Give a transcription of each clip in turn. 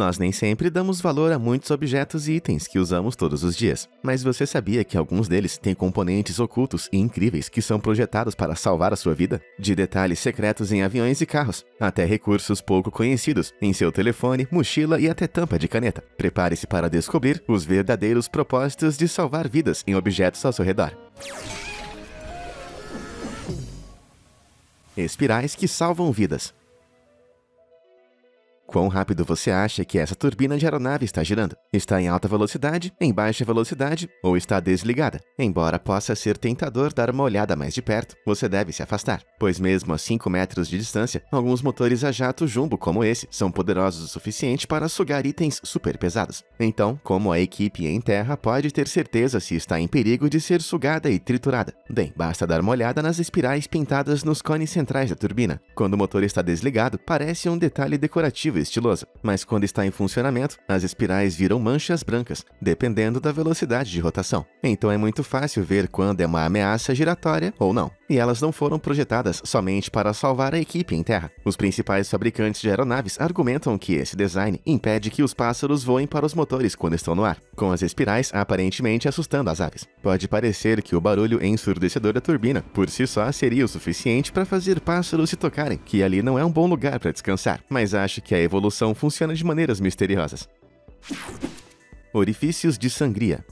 Nós nem sempre damos valor a muitos objetos e itens que usamos todos os dias, mas você sabia que alguns deles têm componentes ocultos e incríveis que são projetados para salvar a sua vida? De detalhes secretos em aviões e carros, até recursos pouco conhecidos em seu telefone, mochila e até tampa de caneta. Prepare-se para descobrir os verdadeiros propósitos de salvar vidas em objetos ao seu redor. Espirais que salvam vidas. Quão rápido você acha que essa turbina de aeronave está girando? Está em alta velocidade, em baixa velocidade ou está desligada? Embora possa ser tentador dar uma olhada mais de perto, você deve se afastar, pois mesmo a 5 metros de distância, alguns motores a jato jumbo como esse são poderosos o suficiente para sugar itens super pesados. Então, como a equipe em terra pode ter certeza se está em perigo de ser sugada e triturada? Bem, basta dar uma olhada nas espirais pintadas nos cones centrais da turbina. Quando o motor está desligado, parece um detalhe decorativo estiloso. mas quando está em funcionamento, as espirais viram manchas brancas, dependendo da velocidade de rotação. Então é muito fácil ver quando é uma ameaça giratória ou não e elas não foram projetadas somente para salvar a equipe em terra. Os principais fabricantes de aeronaves argumentam que esse design impede que os pássaros voem para os motores quando estão no ar, com as espirais aparentemente assustando as aves. Pode parecer que o barulho ensurdecedor da turbina por si só seria o suficiente para fazer pássaros se tocarem, que ali não é um bom lugar para descansar, mas acho que a evolução funciona de maneiras misteriosas. Orifícios de sangria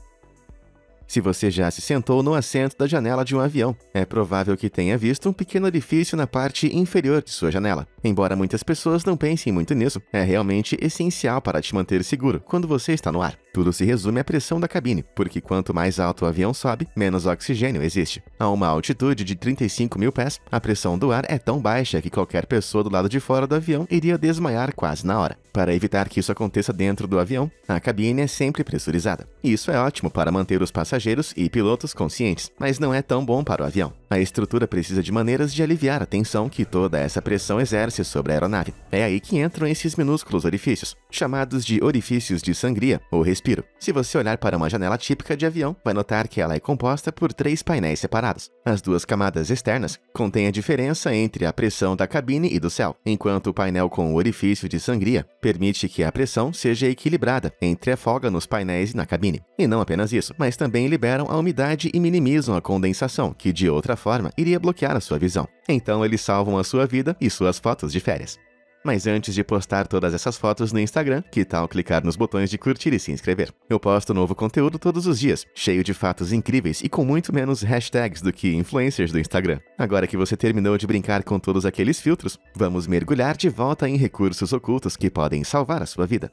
se você já se sentou no assento da janela de um avião, é provável que tenha visto um pequeno orifício na parte inferior de sua janela. Embora muitas pessoas não pensem muito nisso, é realmente essencial para te manter seguro quando você está no ar. Tudo se resume à pressão da cabine, porque quanto mais alto o avião sobe, menos oxigênio existe. A uma altitude de 35 mil pés, a pressão do ar é tão baixa que qualquer pessoa do lado de fora do avião iria desmaiar quase na hora. Para evitar que isso aconteça dentro do avião, a cabine é sempre pressurizada. Isso é ótimo para manter os passageiros e pilotos conscientes, mas não é tão bom para o avião. A estrutura precisa de maneiras de aliviar a tensão que toda essa pressão exerce sobre a aeronave. É aí que entram esses minúsculos orifícios, chamados de orifícios de sangria ou respiração respiro. Se você olhar para uma janela típica de avião, vai notar que ela é composta por três painéis separados. As duas camadas externas contêm a diferença entre a pressão da cabine e do céu, enquanto o painel com o orifício de sangria permite que a pressão seja equilibrada entre a folga nos painéis e na cabine. E não apenas isso, mas também liberam a umidade e minimizam a condensação, que de outra forma iria bloquear a sua visão. Então eles salvam a sua vida e suas fotos de férias. Mas antes de postar todas essas fotos no Instagram, que tal clicar nos botões de curtir e se inscrever? Eu posto novo conteúdo todos os dias, cheio de fatos incríveis e com muito menos hashtags do que influencers do Instagram. Agora que você terminou de brincar com todos aqueles filtros, vamos mergulhar de volta em recursos ocultos que podem salvar a sua vida.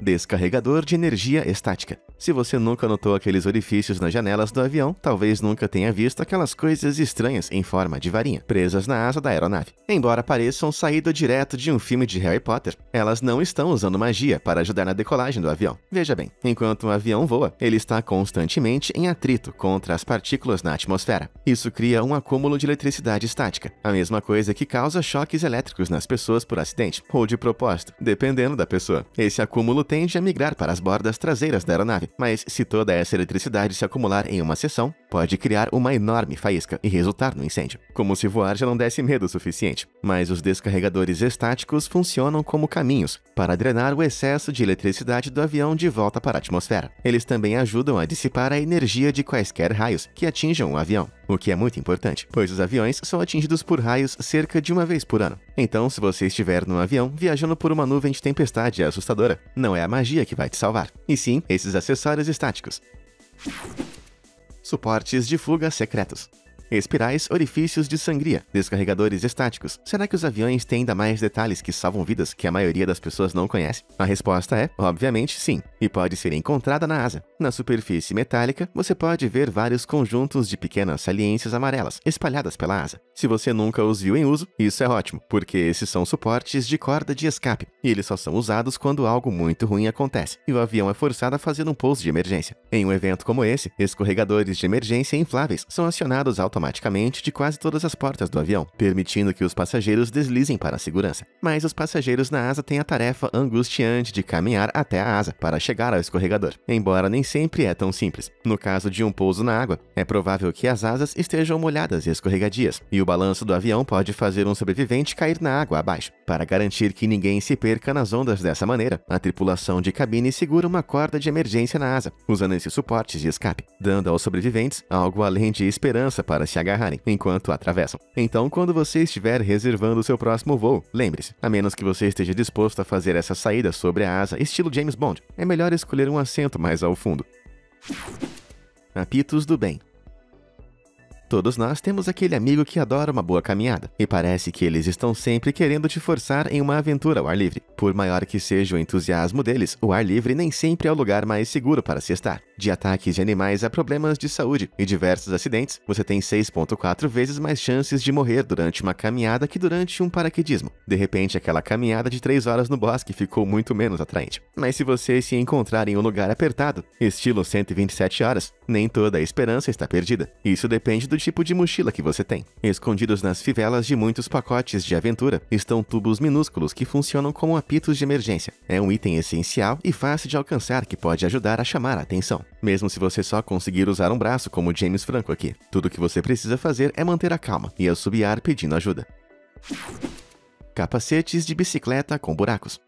Descarregador de energia estática. Se você nunca notou aqueles orifícios nas janelas do avião, talvez nunca tenha visto aquelas coisas estranhas em forma de varinha, presas na asa da aeronave. Embora pareçam saído direto de um filme de Harry Potter, elas não estão usando magia para ajudar na decolagem do avião. Veja bem, enquanto um avião voa, ele está constantemente em atrito contra as partículas na atmosfera. Isso cria um acúmulo de eletricidade estática, a mesma coisa que causa choques elétricos nas pessoas por acidente, ou de propósito, dependendo da pessoa. Esse acúmulo tende a migrar para as bordas traseiras da aeronave, mas se toda essa eletricidade se acumular em uma seção, pode criar uma enorme faísca e resultar no incêndio. Como se voar já não desse medo o suficiente, mas os descarregadores estáticos funcionam como caminhos para drenar o excesso de eletricidade do avião de volta para a atmosfera. Eles também ajudam a dissipar a energia de quaisquer raios que atinjam o avião, o que é muito importante, pois os aviões são atingidos por raios cerca de uma vez por ano. Então, se você estiver num avião viajando por uma nuvem de tempestade assustadora, não é a magia que vai te salvar, e sim esses acessórios estáticos suportes de fuga secretos. Espirais, orifícios de sangria, descarregadores estáticos. Será que os aviões têm ainda mais detalhes que salvam vidas que a maioria das pessoas não conhece? A resposta é, obviamente, sim, e pode ser encontrada na asa. Na superfície metálica, você pode ver vários conjuntos de pequenas saliências amarelas espalhadas pela asa. Se você nunca os viu em uso, isso é ótimo, porque esses são suportes de corda de escape, e eles só são usados quando algo muito ruim acontece, e o avião é forçado a fazer um pouso de emergência. Em um evento como esse, escorregadores de emergência infláveis são acionados automaticamente automaticamente de quase todas as portas do avião, permitindo que os passageiros deslizem para a segurança. Mas os passageiros na asa têm a tarefa angustiante de caminhar até a asa para chegar ao escorregador, embora nem sempre é tão simples. No caso de um pouso na água, é provável que as asas estejam molhadas e escorregadias, e o balanço do avião pode fazer um sobrevivente cair na água abaixo. Para garantir que ninguém se perca nas ondas dessa maneira, a tripulação de cabine segura uma corda de emergência na asa, usando esses suportes de escape, dando aos sobreviventes algo além de esperança para se agarrarem enquanto atravessam. Então, quando você estiver reservando o seu próximo voo, lembre-se, a menos que você esteja disposto a fazer essa saída sobre a asa, estilo James Bond, é melhor escolher um assento mais ao fundo. Apitos do Bem Todos nós temos aquele amigo que adora uma boa caminhada, e parece que eles estão sempre querendo te forçar em uma aventura ao ar livre. Por maior que seja o entusiasmo deles, o ar livre nem sempre é o lugar mais seguro para se estar de ataques de animais a problemas de saúde e diversos acidentes, você tem 6,4 vezes mais chances de morrer durante uma caminhada que durante um paraquedismo. De repente, aquela caminhada de 3 horas no bosque ficou muito menos atraente. Mas se você se encontrar em um lugar apertado, estilo 127 horas, nem toda a esperança está perdida. Isso depende do tipo de mochila que você tem. Escondidos nas fivelas de muitos pacotes de aventura estão tubos minúsculos que funcionam como apitos de emergência. É um item essencial e fácil de alcançar que pode ajudar a chamar a atenção mesmo se você só conseguir usar um braço, como James Franco aqui. Tudo o que você precisa fazer é manter a calma e assobiar pedindo ajuda. Capacetes de bicicleta com buracos.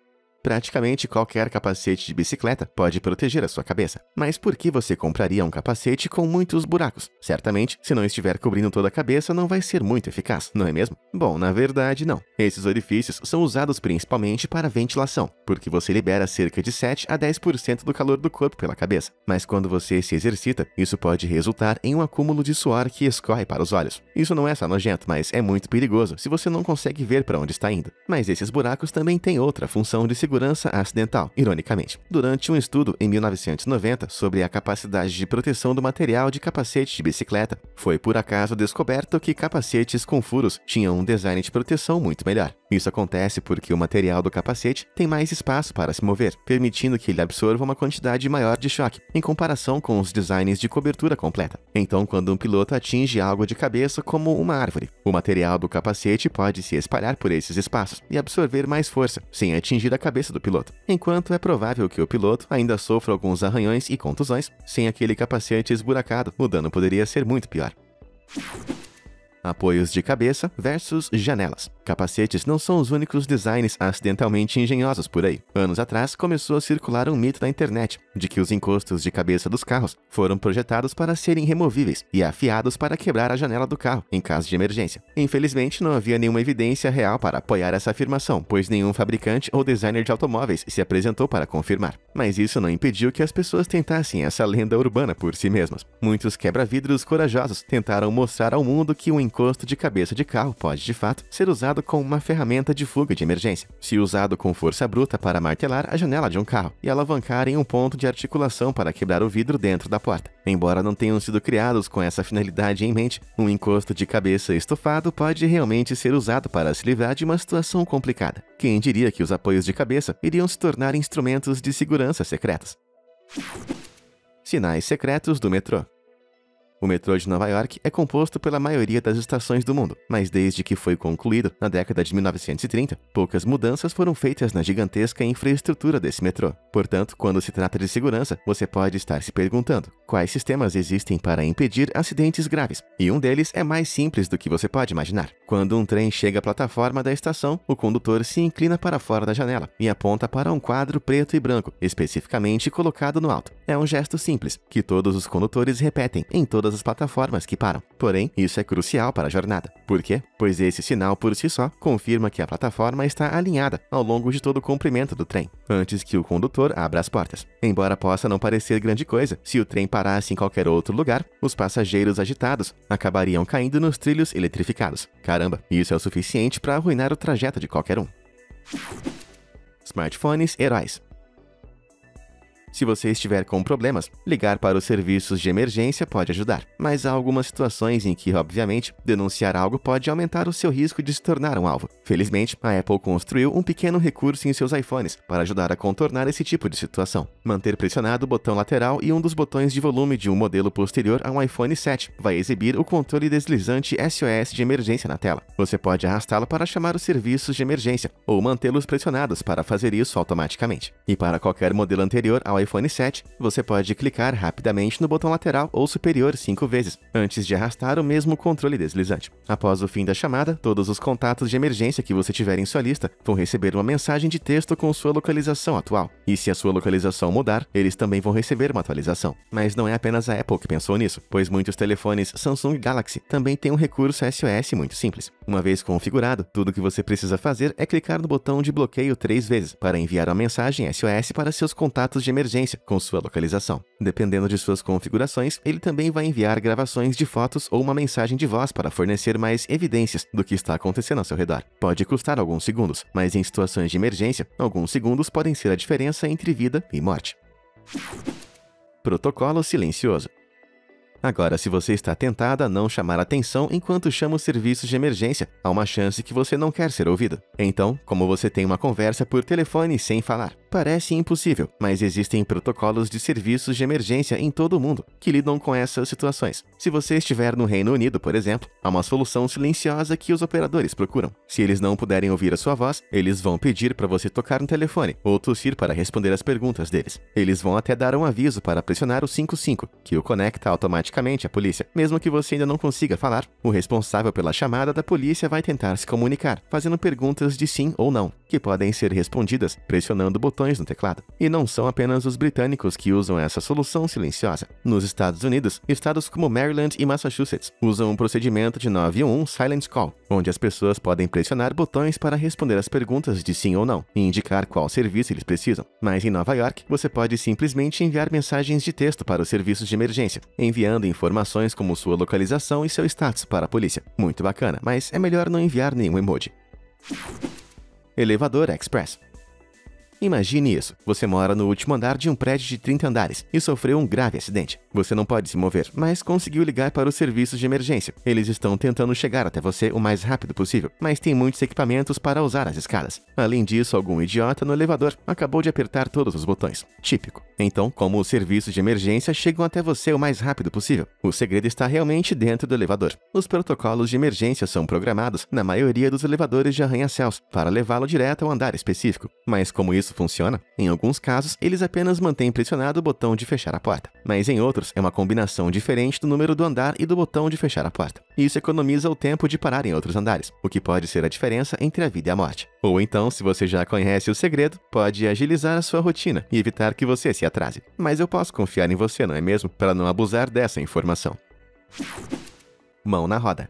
Praticamente qualquer capacete de bicicleta pode proteger a sua cabeça. Mas por que você compraria um capacete com muitos buracos? Certamente, se não estiver cobrindo toda a cabeça, não vai ser muito eficaz, não é mesmo? Bom, na verdade, não. Esses orifícios são usados principalmente para ventilação, porque você libera cerca de 7 a 10% do calor do corpo pela cabeça. Mas quando você se exercita, isso pode resultar em um acúmulo de suor que escorre para os olhos. Isso não é só nojento, mas é muito perigoso se você não consegue ver para onde está indo. Mas esses buracos também têm outra função de segurança segurança acidental, ironicamente. Durante um estudo em 1990 sobre a capacidade de proteção do material de capacete de bicicleta, foi por acaso descoberto que capacetes com furos tinham um design de proteção muito melhor. Isso acontece porque o material do capacete tem mais espaço para se mover, permitindo que ele absorva uma quantidade maior de choque, em comparação com os designs de cobertura completa. Então, quando um piloto atinge algo de cabeça, como uma árvore, o material do capacete pode se espalhar por esses espaços e absorver mais força, sem atingir a cabeça cabeça do piloto, enquanto é provável que o piloto ainda sofra alguns arranhões e contusões sem aquele capacete esburacado, o dano poderia ser muito pior apoios de cabeça versus janelas. Capacetes não são os únicos designs acidentalmente engenhosos por aí. Anos atrás, começou a circular um mito na internet de que os encostos de cabeça dos carros foram projetados para serem removíveis e afiados para quebrar a janela do carro em caso de emergência. Infelizmente, não havia nenhuma evidência real para apoiar essa afirmação, pois nenhum fabricante ou designer de automóveis se apresentou para confirmar. Mas isso não impediu que as pessoas tentassem essa lenda urbana por si mesmas. Muitos quebra-vidros corajosos tentaram mostrar ao mundo que o um encosto de cabeça de carro pode, de fato, ser usado como uma ferramenta de fuga de emergência, se usado com força bruta para martelar a janela de um carro e alavancar em um ponto de articulação para quebrar o vidro dentro da porta. Embora não tenham sido criados com essa finalidade em mente, um encosto de cabeça estofado pode realmente ser usado para se livrar de uma situação complicada. Quem diria que os apoios de cabeça iriam se tornar instrumentos de segurança secretos? Sinais secretos do metrô. O metrô de Nova York é composto pela maioria das estações do mundo, mas desde que foi concluído, na década de 1930, poucas mudanças foram feitas na gigantesca infraestrutura desse metrô. Portanto, quando se trata de segurança, você pode estar se perguntando quais sistemas existem para impedir acidentes graves, e um deles é mais simples do que você pode imaginar. Quando um trem chega à plataforma da estação, o condutor se inclina para fora da janela e aponta para um quadro preto e branco, especificamente colocado no alto. É um gesto simples, que todos os condutores repetem em todas todas as plataformas que param. Porém, isso é crucial para a jornada. Por quê? Pois esse sinal por si só confirma que a plataforma está alinhada ao longo de todo o comprimento do trem, antes que o condutor abra as portas. Embora possa não parecer grande coisa, se o trem parasse em qualquer outro lugar, os passageiros agitados acabariam caindo nos trilhos eletrificados. Caramba, isso é o suficiente para arruinar o trajeto de qualquer um. Smartphones heróis. Se você estiver com problemas, ligar para os serviços de emergência pode ajudar, mas há algumas situações em que, obviamente, denunciar algo pode aumentar o seu risco de se tornar um alvo. Felizmente, a Apple construiu um pequeno recurso em seus iPhones para ajudar a contornar esse tipo de situação. Manter pressionado o botão lateral e um dos botões de volume de um modelo posterior a um iPhone 7 vai exibir o controle deslizante SOS de emergência na tela. Você pode arrastá-lo para chamar os serviços de emergência ou mantê-los pressionados para fazer isso automaticamente. E para qualquer modelo anterior ao no iPhone 7, você pode clicar rapidamente no botão lateral ou superior cinco vezes, antes de arrastar o mesmo controle deslizante. Após o fim da chamada, todos os contatos de emergência que você tiver em sua lista vão receber uma mensagem de texto com sua localização atual. E se a sua localização mudar, eles também vão receber uma atualização. Mas não é apenas a Apple que pensou nisso, pois muitos telefones Samsung Galaxy também têm um recurso SOS muito simples. Uma vez configurado, tudo que você precisa fazer é clicar no botão de bloqueio três vezes para enviar uma mensagem SOS para seus contatos de emergência emergência com sua localização. Dependendo de suas configurações, ele também vai enviar gravações de fotos ou uma mensagem de voz para fornecer mais evidências do que está acontecendo ao seu redor. Pode custar alguns segundos, mas em situações de emergência, alguns segundos podem ser a diferença entre vida e morte. Protocolo silencioso. Agora, se você está tentado a não chamar atenção enquanto chama os serviços de emergência, há uma chance que você não quer ser ouvido. Então, como você tem uma conversa por telefone sem falar? Parece impossível, mas existem protocolos de serviços de emergência em todo o mundo que lidam com essas situações. Se você estiver no Reino Unido, por exemplo, há uma solução silenciosa que os operadores procuram. Se eles não puderem ouvir a sua voz, eles vão pedir para você tocar no telefone ou tossir para responder às perguntas deles. Eles vão até dar um aviso para pressionar o 55, que o conecta automaticamente à polícia. Mesmo que você ainda não consiga falar, o responsável pela chamada da polícia vai tentar se comunicar, fazendo perguntas de sim ou não, que podem ser respondidas pressionando o botão botões no teclado. E não são apenas os britânicos que usam essa solução silenciosa. Nos Estados Unidos, estados como Maryland e Massachusetts usam um procedimento de 911 Silent Call, onde as pessoas podem pressionar botões para responder as perguntas de sim ou não e indicar qual serviço eles precisam. Mas em Nova York, você pode simplesmente enviar mensagens de texto para os serviços de emergência, enviando informações como sua localização e seu status para a polícia. Muito bacana, mas é melhor não enviar nenhum emoji. Elevador Express Imagine isso: você mora no último andar de um prédio de 30 andares e sofreu um grave acidente. Você não pode se mover, mas conseguiu ligar para os serviços de emergência. Eles estão tentando chegar até você o mais rápido possível, mas tem muitos equipamentos para usar as escadas. Além disso, algum idiota no elevador acabou de apertar todos os botões. Típico. Então, como os serviços de emergência chegam até você o mais rápido possível, o segredo está realmente dentro do elevador. Os protocolos de emergência são programados, na maioria dos elevadores de arranha-céus, para levá-lo direto ao andar específico. Mas como isso funciona? Em alguns casos, eles apenas mantêm pressionado o botão de fechar a porta, mas em outros, metros é uma combinação diferente do número do andar e do botão de fechar a porta. Isso economiza o tempo de parar em outros andares, o que pode ser a diferença entre a vida e a morte. Ou então, se você já conhece o segredo, pode agilizar a sua rotina e evitar que você se atrase. Mas eu posso confiar em você, não é mesmo? Para não abusar dessa informação. Mão na roda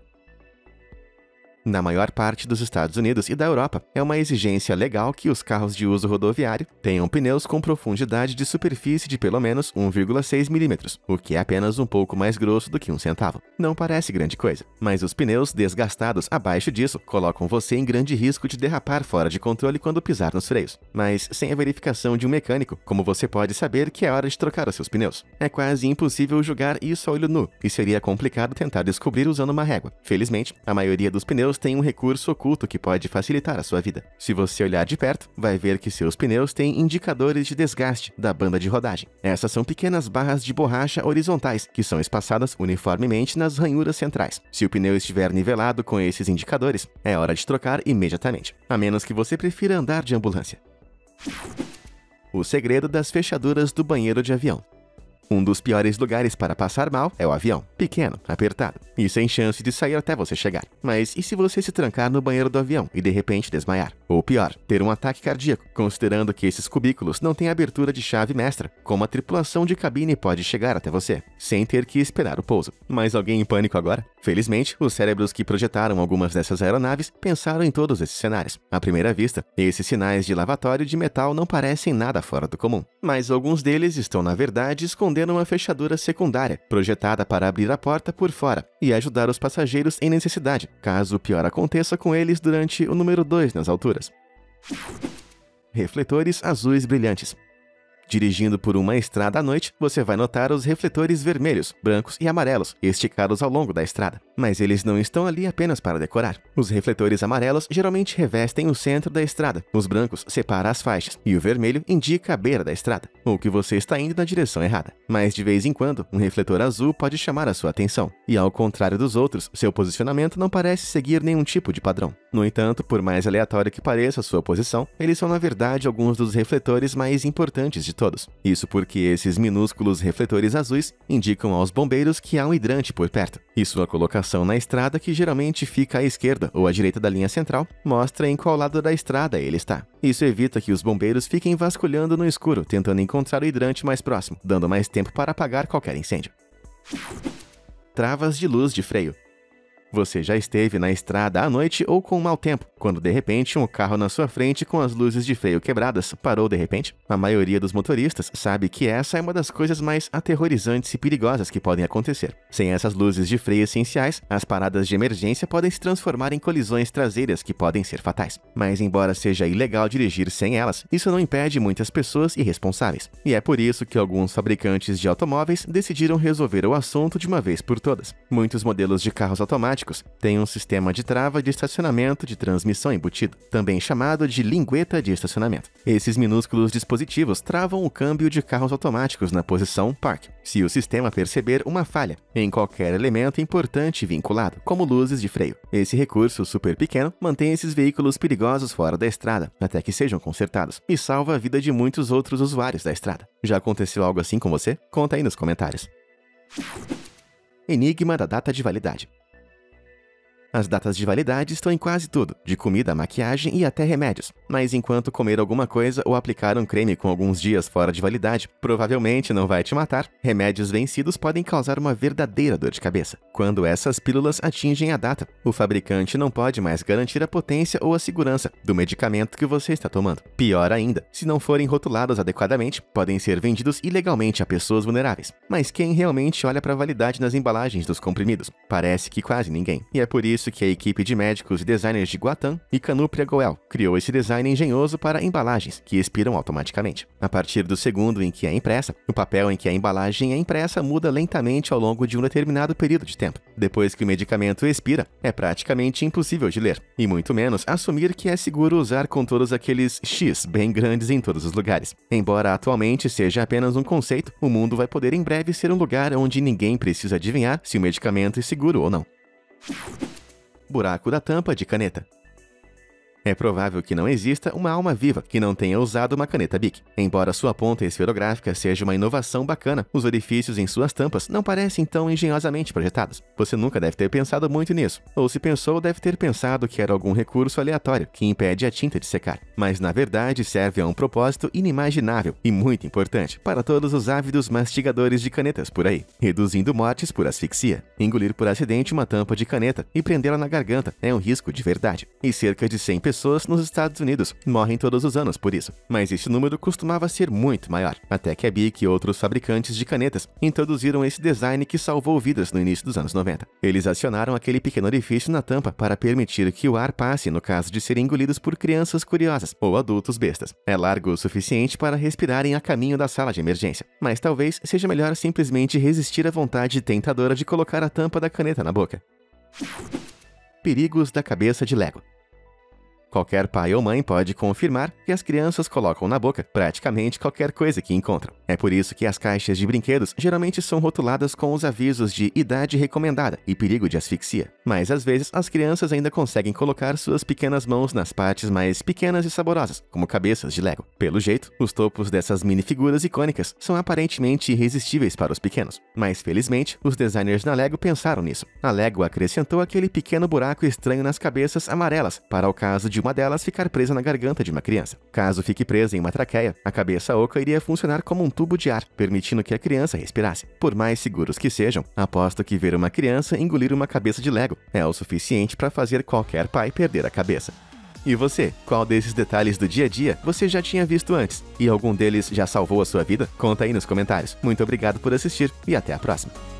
na maior parte dos Estados Unidos e da Europa, é uma exigência legal que os carros de uso rodoviário tenham pneus com profundidade de superfície de pelo menos 1,6 mm, o que é apenas um pouco mais grosso do que um centavo. Não parece grande coisa, mas os pneus desgastados abaixo disso colocam você em grande risco de derrapar fora de controle quando pisar nos freios. Mas sem a verificação de um mecânico, como você pode saber que é hora de trocar os seus pneus? É quase impossível julgar isso a olho nu, e seria complicado tentar descobrir usando uma régua. Felizmente, a maioria dos pneus pneus tem um recurso oculto que pode facilitar a sua vida. Se você olhar de perto, vai ver que seus pneus têm indicadores de desgaste da banda de rodagem. Essas são pequenas barras de borracha horizontais que são espaçadas uniformemente nas ranhuras centrais. Se o pneu estiver nivelado com esses indicadores, é hora de trocar imediatamente, a menos que você prefira andar de ambulância. O segredo das fechaduras do banheiro de avião. Um dos piores lugares para passar mal é o avião. Pequeno, apertado e sem chance de sair até você chegar. Mas e se você se trancar no banheiro do avião e de repente desmaiar? Ou pior, ter um ataque cardíaco, considerando que esses cubículos não têm abertura de chave mestra, como a tripulação de cabine pode chegar até você, sem ter que esperar o pouso. Mas alguém em pânico agora? Felizmente, os cérebros que projetaram algumas dessas aeronaves pensaram em todos esses cenários. À primeira vista, esses sinais de lavatório de metal não parecem nada fora do comum, mas alguns deles estão na verdade escondendo esconderam uma fechadura secundária, projetada para abrir a porta por fora e ajudar os passageiros em necessidade, caso o pior aconteça com eles durante o número 2 nas alturas. Refletores azuis brilhantes. Dirigindo por uma estrada à noite, você vai notar os refletores vermelhos, brancos e amarelos esticados ao longo da estrada. Mas eles não estão ali apenas para decorar. Os refletores amarelos geralmente revestem o centro da estrada, os brancos separam as faixas e o vermelho indica a beira da estrada ou que você está indo na direção errada. Mas de vez em quando, um refletor azul pode chamar a sua atenção, e ao contrário dos outros, seu posicionamento não parece seguir nenhum tipo de padrão. No entanto, por mais aleatório que pareça a sua posição, eles são na verdade alguns dos refletores mais importantes de todos. Isso porque esses minúsculos refletores azuis indicam aos bombeiros que há um hidrante por perto, e sua colocação na estrada, que geralmente fica à esquerda ou à direita da linha central, mostra em qual lado da estrada ele está. Isso evita que os bombeiros fiquem vasculhando no escuro, tentando encontrar encontrar o hidrante mais próximo, dando mais tempo para apagar qualquer incêndio. Travas de luz de freio. Você já esteve na estrada à noite ou com mau tempo quando de repente um carro na sua frente com as luzes de freio quebradas parou de repente. A maioria dos motoristas sabe que essa é uma das coisas mais aterrorizantes e perigosas que podem acontecer. Sem essas luzes de freio essenciais, as paradas de emergência podem se transformar em colisões traseiras que podem ser fatais. Mas embora seja ilegal dirigir sem elas, isso não impede muitas pessoas irresponsáveis. E é por isso que alguns fabricantes de automóveis decidiram resolver o assunto de uma vez por todas. Muitos modelos de carros automáticos têm um sistema de trava de estacionamento de transmissão transmissão embutida, também chamado de lingueta de estacionamento. Esses minúsculos dispositivos travam o câmbio de carros automáticos na posição Park, se o sistema perceber uma falha em qualquer elemento importante vinculado, como luzes de freio. Esse recurso super pequeno mantém esses veículos perigosos fora da estrada, até que sejam consertados, e salva a vida de muitos outros usuários da estrada. Já aconteceu algo assim com você? Conta aí nos comentários. Enigma da data de validade. As datas de validade estão em quase tudo, de comida maquiagem e até remédios. Mas enquanto comer alguma coisa ou aplicar um creme com alguns dias fora de validade provavelmente não vai te matar, remédios vencidos podem causar uma verdadeira dor de cabeça. Quando essas pílulas atingem a data, o fabricante não pode mais garantir a potência ou a segurança do medicamento que você está tomando. Pior ainda, se não forem rotulados adequadamente, podem ser vendidos ilegalmente a pessoas vulneráveis. Mas quem realmente olha para a validade nas embalagens dos comprimidos? Parece que quase ninguém. E é por isso isso que a equipe de médicos e designers de Guatan e Canupria Goel criou esse design engenhoso para embalagens, que expiram automaticamente. A partir do segundo em que é impressa, o papel em que a embalagem é impressa muda lentamente ao longo de um determinado período de tempo. Depois que o medicamento expira, é praticamente impossível de ler, e muito menos assumir que é seguro usar com todos aqueles X bem grandes em todos os lugares. Embora atualmente seja apenas um conceito, o mundo vai poder em breve ser um lugar onde ninguém precisa adivinhar se o medicamento é seguro ou não buraco da tampa de caneta. É provável que não exista uma alma viva que não tenha usado uma caneta Bic. Embora sua ponta esferográfica seja uma inovação bacana, os orifícios em suas tampas não parecem tão engenhosamente projetados. Você nunca deve ter pensado muito nisso, ou se pensou, deve ter pensado que era algum recurso aleatório que impede a tinta de secar. Mas na verdade serve a um propósito inimaginável e muito importante para todos os ávidos mastigadores de canetas por aí, reduzindo mortes por asfixia. Engolir por acidente uma tampa de caneta e prendê-la na garganta é um risco de verdade, e cerca de 100 pessoas nos Estados Unidos morrem todos os anos por isso, mas esse número costumava ser muito maior, até que a Bic e outros fabricantes de canetas introduziram esse design que salvou vidas no início dos anos 90. Eles acionaram aquele pequeno orifício na tampa para permitir que o ar passe no caso de serem engolidos por crianças curiosas ou adultos bestas. É largo o suficiente para respirarem a caminho da sala de emergência, mas talvez seja melhor simplesmente resistir à vontade tentadora de colocar a tampa da caneta na boca. Perigos da cabeça de Lego. Qualquer pai ou mãe pode confirmar que as crianças colocam na boca praticamente qualquer coisa que encontram. É por isso que as caixas de brinquedos geralmente são rotuladas com os avisos de idade recomendada e perigo de asfixia. Mas às vezes as crianças ainda conseguem colocar suas pequenas mãos nas partes mais pequenas e saborosas, como cabeças de Lego. Pelo jeito, os topos dessas minifiguras icônicas são aparentemente irresistíveis para os pequenos. Mas felizmente, os designers da Lego pensaram nisso. A Lego acrescentou aquele pequeno buraco estranho nas cabeças amarelas para o caso de de uma delas ficar presa na garganta de uma criança. Caso fique presa em uma traqueia, a cabeça oca iria funcionar como um tubo de ar, permitindo que a criança respirasse. Por mais seguros que sejam, aposto que ver uma criança engolir uma cabeça de Lego é o suficiente para fazer qualquer pai perder a cabeça. E você, qual desses detalhes do dia a dia você já tinha visto antes? E algum deles já salvou a sua vida? Conta aí nos comentários. Muito obrigado por assistir e até a próxima.